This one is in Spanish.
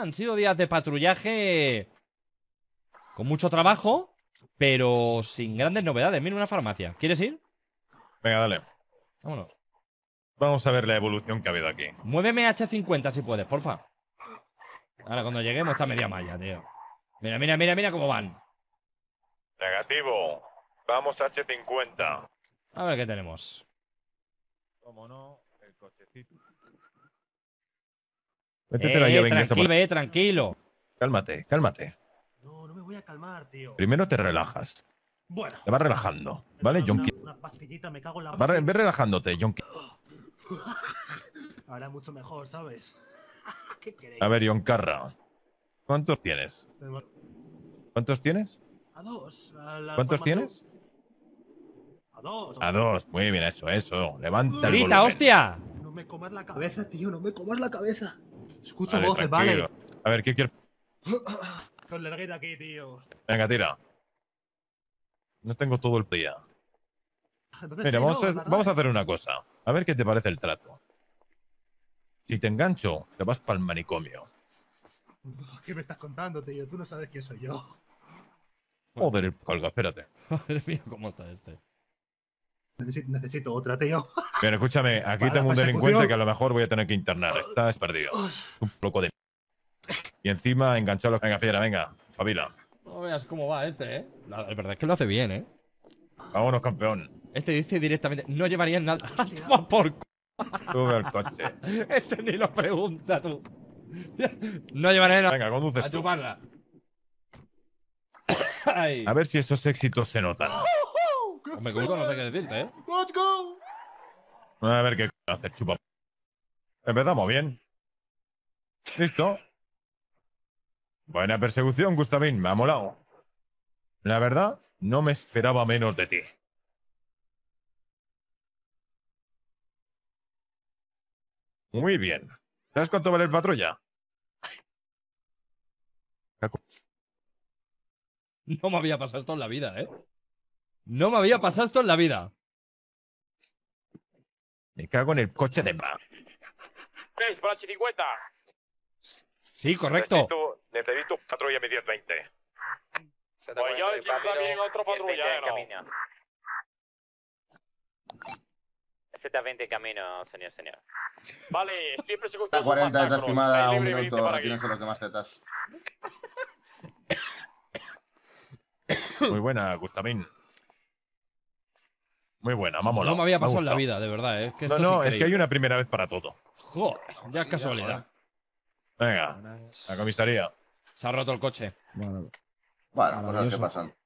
Han sido días de patrullaje con mucho trabajo, pero sin grandes novedades. Mira una farmacia. ¿Quieres ir? Venga, dale. Vámonos. Vamos a ver la evolución que ha habido aquí. Muéveme H50 si puedes, porfa. Ahora cuando lleguemos está media malla, tío. Mira, mira, mira, mira cómo van. Negativo. Vamos a H50. A ver qué tenemos. Cómo no, el cochecito eh, Tranquilo, eh, tranquilo. Cálmate, cálmate. No, no me voy a calmar, tío. Primero te relajas. Bueno. Te vas relajando, ¿vale, John? Una, en ve relajándote, John. Ahora mucho mejor, ¿sabes? ¿Qué queréis? A ver, John Carra. ¿Cuántos tienes? ¿Cuántos tienes? A dos. ¿Cuántos tienes? A dos. A dos, muy bien, eso, eso. Levanta el hostia! No me comas la cabeza, tío, no me comas la cabeza. Escucho voces, vale. A ver, ¿qué quieres? Con la larguita aquí, tío. Venga, tira. No tengo todo el día. Mira, vamos, a, vamos a hacer una cosa. A ver qué te parece el trato. Si te engancho, te vas para el manicomio. ¿Qué me estás contando, tío? Tú no sabes quién soy yo. Joder, colga, espérate. Joder cómo está este necesito, otra, tío. Pero escúchame, aquí tengo un delincuente que a lo mejor voy a tener que internar. Está perdido. Un poco de. Y encima los... Venga, fiera, venga, Pavila. No veas cómo va este, ¿eh? La, verdad es que lo hace bien, ¿eh? Vámonos, campeón. Este dice directamente: No llevaría nada. Toma por el coche. este ni lo pregunta, tú. no llevaré nada. Venga, conduces. A chuparla. A ver si esos éxitos se notan. Me gusta, no sé qué decirte, ¿eh? Let's A ver qué hacer, chupa. Empezamos bien. Listo. Buena persecución, Gustavín. Me ha molado. La verdad, no me esperaba menos de ti. Muy bien. ¿Sabes cuánto vale el patrulla? No me había pasado esto en la vida, ¿eh? No me había pasado esto en la vida. Me cago en el coche de pa. Sí, para la Sí, correcto. Necesito, necesito patrulla medio 20. Pues yo necesito también otro patrullero. Exactamente camino, señor, señor. Vale, siempre se La 40 está estimada, un minuto. no son los demás tetas. Muy buena, gustamín. Muy buena, vamos. No me había pasado en la vida, de verdad. ¿eh? no, no, es, que hay una primera vez para todo. Joder, ya es casualidad. Venga, la comisaría. Se ha roto el coche. Bueno, bueno pues ver